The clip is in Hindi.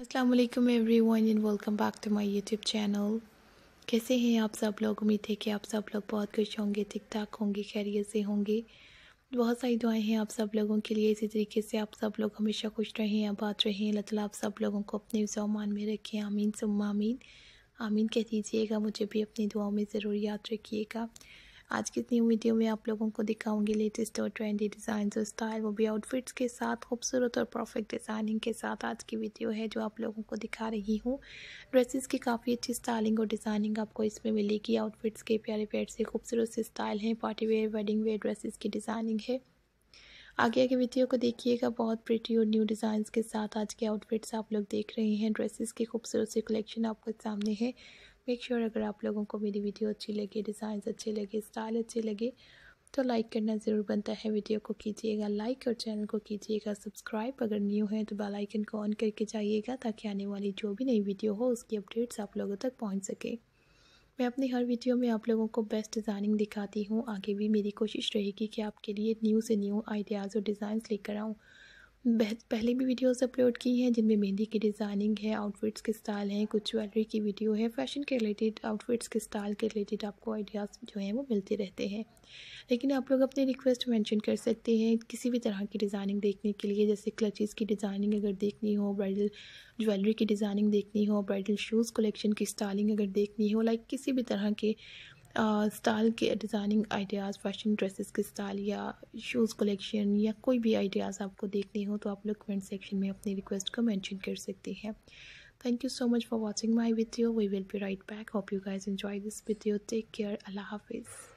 Aslam everyone and welcome back to my YouTube channel कैसे हैं आप सब लोग उम्मीद है कि आप सब लोग बहुत खुश होंगे ठीक ठाक होंगे खैरियत से होंगे बहुत सारी दुआएं हैं आप सब लोगों के लिए इसी तरीके से आप सब लोग हमेशा खुश रहें आबाद रहें अल्लाह ताला आप सब लोगों को अपने सामान में रखें आमीन सुम्मा आमीन आमीन कह दीजिएगा मुझे भी अपनी दुआओं में ज़रूर याद रखिएगा आज की इस न्यू वीडियो में आप लोगों को दिखाऊंगी लेटेस्ट और ट्रेंडी डिज़ाइन और स्टाइल वो भी आउटफिट्स के साथ खूबसूरत और परफेक्ट डिज़ाइनिंग के साथ आज की वीडियो है जो आप लोगों को दिखा रही हूँ ड्रेसेस की काफ़ी अच्छी स्टाइलिंग और डिज़ाइनिंग आपको इसमें मिलेगी आउटफिट्स के प्यारे प्यार से खूबसूरत से स्टाइल हैं party wear wedding wear dresses की डिज़ाइनिंग है आगे आगे वीडियो को देखिएगा बहुत प्रिटी और न्यू डिज़ाइन के साथ आज के आउटफिट्स आप लोग देख रहे हैं ड्रेसेस की खूबसूरत सी कलेक्शन आपके सामने है मेक श्योर अगर आप लोगों को मेरी वीडियो अच्छी लगे डिज़ाइन अच्छे लगे स्टाइल अच्छे लगे तो लाइक करना ज़रूर बनता है वीडियो को कीजिएगा लाइक और चैनल को कीजिएगा सब्सक्राइब अगर न्यू है तो बेल आइकन को ऑन करके जाइएगा ताकि आने वाली जो भी नई वीडियो हो उसकी अपडेट्स आप लोगों तक पहुंच सके मैं अपनी हर वीडियो में आप लोगों को बेस्ट डिज़ाइनिंग दिखाती हूँ आगे भी मेरी कोशिश रहेगी कि आपके लिए न्यू से न्यू आइडियाज़ और डिज़ाइन लेकर आऊँ पहले भी वीडियोस अपलोड की हैं जिनमें मेहंदी की डिज़ाइनिंग है आउटफिट्स के स्टाइल हैं कुछ ज्वेलरी की वीडियो है फैशन के रिलेटेड आउटफिट्स के स्टाइल के रिलेटेड आपको आइडियाज़ जो हैं वो मिलते रहते हैं लेकिन आप लोग अपनी रिक्वेस्ट मेंशन कर सकते हैं किसी भी तरह की डिज़ाइनिंग देखने के लिए जैसे क्लचेज़ की डिज़ाइनिंग अगर देखनी हो ब्राइडल ज्वेलरी की डिज़ाइनिंग देखनी हो ब्राइडल शूज़ कलेक्शन की स्टाइलिंग अगर देखनी हो लाइक किसी भी तरह के स्टाइल के डिज़ाइनिंग आइडियाज़ फैशन ड्रेसेस के स्टाइल या शूज़ कलेक्शन या कोई भी आइडियाज़ आपको देखने हो तो आप लोग कमेंट सेक्शन में अपनी रिक्वेस्ट को मैंशन कर सकते हैं thank you so much for watching my video we will be right back hope you guys enjoy this video take care अल्लाह हाफिज़